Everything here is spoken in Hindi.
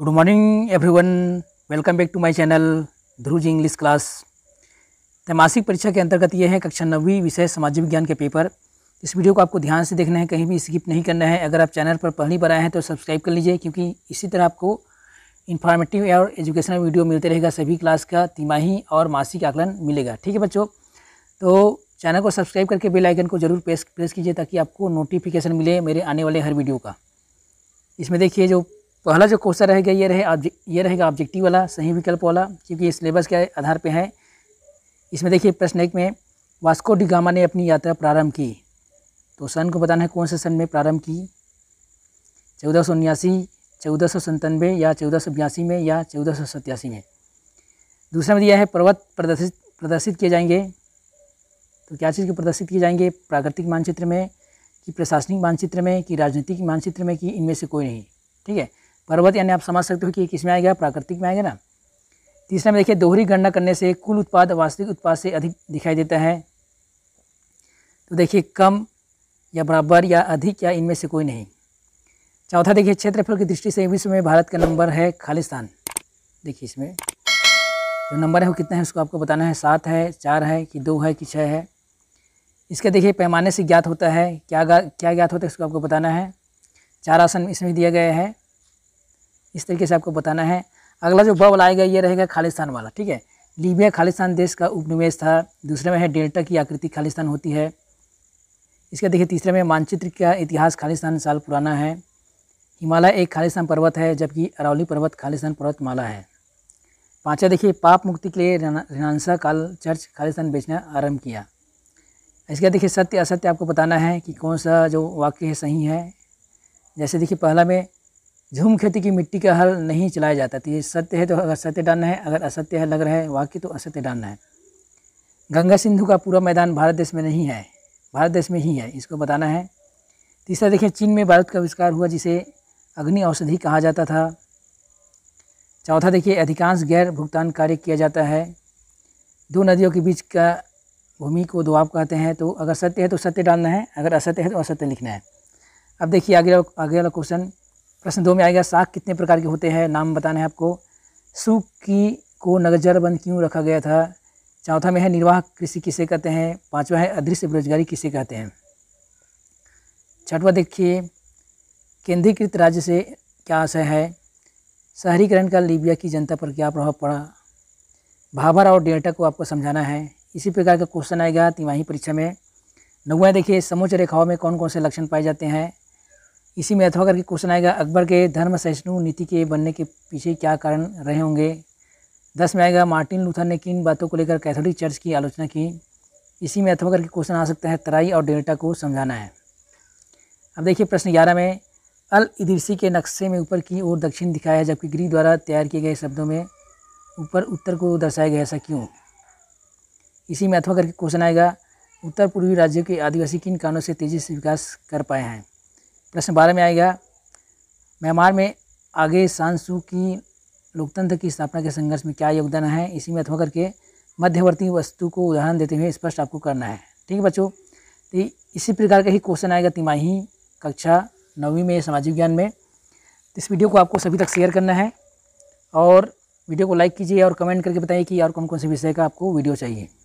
good morning everyone welcome back to my channel Dhruv English class त्रैमासिक परीक्षा के अंतर्गत ये है कक्षा नब्बी विषय सामाजिक विज्ञान के पेपर इस वीडियो को आपको ध्यान से देखना है कहीं भी स्किप नहीं करना है अगर आप चैनल पर पहली बार आए हैं तो सब्सक्राइब कर लीजिए क्योंकि इसी तरह आपको इन्फॉर्मेटिव और एजुकेशनल वीडियो मिलते रहेगा सभी क्लास का तिमाही और मासिक आकलन मिलेगा ठीक है बच्चों तो चैनल को सब्सक्राइब करके बेल आइकन को जरूर प्रेस प्रेस कीजिए ताकि आपको नोटिफिकेशन मिले मेरे आने वाले हर वीडियो का इसमें देखिए जो पहला जो क्वेश्चन रहेगा ये रहे ये रहेगा ऑब्जेक्टिव वाला सही विकल्प वाला क्योंकि ये सिलेबस के आधार पर है इसमें देखिए प्रश्न एक में वास्को डिगामा ने अपनी यात्रा प्रारंभ की तो सन को बताना है कौन से सन में प्रारंभ की चौदह सौ उन्यासी चौदह सौ संतानवे या चौदह सौ बयासी में या चौदह सौ सत्यासी में दूसरा में दिया है पर्वत प्रदर्शित प्रदर्शित किए जाएंगे तो क्या चीज़ के प्रदर्शित किए जाएंगे प्राकृतिक मानचित्र में कि प्रशासनिक मानचित्र में कि राजनीतिक मानचित्र में कि इनमें से कोई नहीं ठीक है पर्वत यानी आप समझ सकते हो कि किस में आएगा प्राकृतिक में आएगा ना तीसरा में देखिए दोहरी गणना करने से कुल उत्पाद वास्तविक उत्पाद से अधिक दिखाई देता है तो देखिए कम या बराबर या अधिक या इनमें से कोई नहीं चौथा देखिए क्षेत्रफल की दृष्टि से विश्व में भारत का नंबर है खालिस्तान देखिए इसमें जो नंबर है वो कितना है उसको आपको बताना है सात है चार है कि दो है कि छः है इसका देखिए पैमाने से ज्ञात होता है क्या क्या ज्ञात होता है उसको आपको बताना है चार आसन इसमें दिया गया है इस तरीके से आपको बताना है अगला जो ब लाया आएगा ये रहेगा खालिस्तान वाला ठीक है लीबिया खालिस्तान देश का उपनिवेश था दूसरे में है डेल्टा की आकृति खालिस्तान होती है इसका देखिए तीसरे में मानचित्र का इतिहास खालिस्तान साल पुराना है हिमालय एक खालिस्तान पर्वत है जबकि अरावली पर्वत खालिस्तान पर्वतमाला है पाँचवा देखिए पाप मुक्ति के लिए रिनानसा काल चर्च खालिस्तान बेचना आरंभ किया इसका देखिए सत्य असत्य आपको बताना है कि कौन सा जो वाक्य है सही है जैसे देखिए पहला में झूम खेती की मिट्टी का हल नहीं चलाया जाता तो ये सत्य है तो अगर सत्य डालना है अगर असत्य है लग रहा है वाक्य तो असत्य डालना है गंगा सिंधु का पूरा मैदान भारत देश में नहीं है भारत देश में ही है इसको बताना है तीसरा देखिए चीन में भारत का आविष्कार हुआ जिसे अग्नि औषधि कहा जाता था चौथा देखिए अधिकांश गैर भुगतान कार्य किया जाता है दो नदियों के बीच का भूमि को दुआब कहते हैं तो अगर सत्य है तो सत्य डालना है अगर असत्य है तो असत्य लिखना है अब देखिए आगे आगे वाला क्वेश्चन प्रश्न दो में आएगा साग कितने प्रकार के होते हैं नाम बताना है आपको सुख की को नजरबंद क्यों रखा गया था चौथा में है निर्वाह कृषि किसे कहते हैं पांचवा है अदृश्य बेरोजगारी किसे कहते हैं छठवा देखिए केंद्रीकृत राज्य से क्या आशय है शहरीकरण का लीबिया की जनता पर क्या प्रभाव पड़ा भाभर और डेल्टा को आपको समझाना है इसी प्रकार का क्वेश्चन आएगा तिमाही परीक्षा में नौवा देखिए समुच्च रेखाओं में कौन कौन से लक्षण पाए जाते हैं इसी में अथवा करके क्वेश्चन आएगा अकबर के धर्म सहिष्णु नीति के बनने के पीछे क्या कारण रहे होंगे दस में आएगा मार्टिन लूथर ने किन बातों को लेकर कैथोलिक चर्च की आलोचना की इसी में अथवा करके क्वेश्चन आ सकता है तराई और डेल्टा को समझाना है अब देखिए प्रश्न ग्यारह में अल इदिरसी के नक्शे में ऊपर की ओर दक्षिण दिखाया है जबकि ग्री द्वारा तैयार किए गए शब्दों में ऊपर उत्तर को दर्शाया गया ऐसा क्यों इसी में अथवा करके क्वेश्चन आएगा उत्तर पूर्वी राज्यों के आदिवासी किन कारणों से तेज़ी से विकास कर पाए हैं प्रश्न बारह में आएगा म्यांमार में आगे सांसू की लोकतंत्र की स्थापना के संघर्ष में क्या योगदान है इसी में अथवा करके मध्यवर्ती वस्तु को उदाहरण देते हुए स्पष्ट आपको करना है ठीक है बच्चों तो इसी प्रकार का ही क्वेश्चन आएगा तिमाही कक्षा नौवीं में सामाजिक ज्ञान में तो इस वीडियो को आपको सभी तक शेयर करना है और वीडियो को लाइक कीजिए और कमेंट करके बताइए कि और कौन कौन से विषय का आपको वीडियो चाहिए